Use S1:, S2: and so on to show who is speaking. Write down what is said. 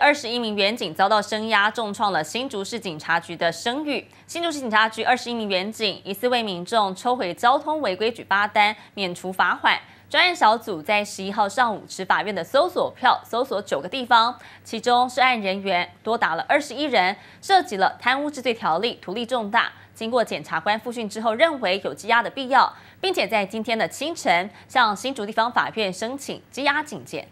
S1: 二十一名员警遭到声押，重创了新竹市警察局的声誉。新竹市警察局二十一名员警疑似为民众抽回交通违规举八单，免除罚款。专案小组在十一号上午持法院的搜索票，搜索九个地方，其中涉案人员多达了二十一人，涉及了贪污治罪条例图利重大。经过检察官复讯之后，认为有羁押的必要，并且在今天的清晨向新竹地方法院申请羁押警戒。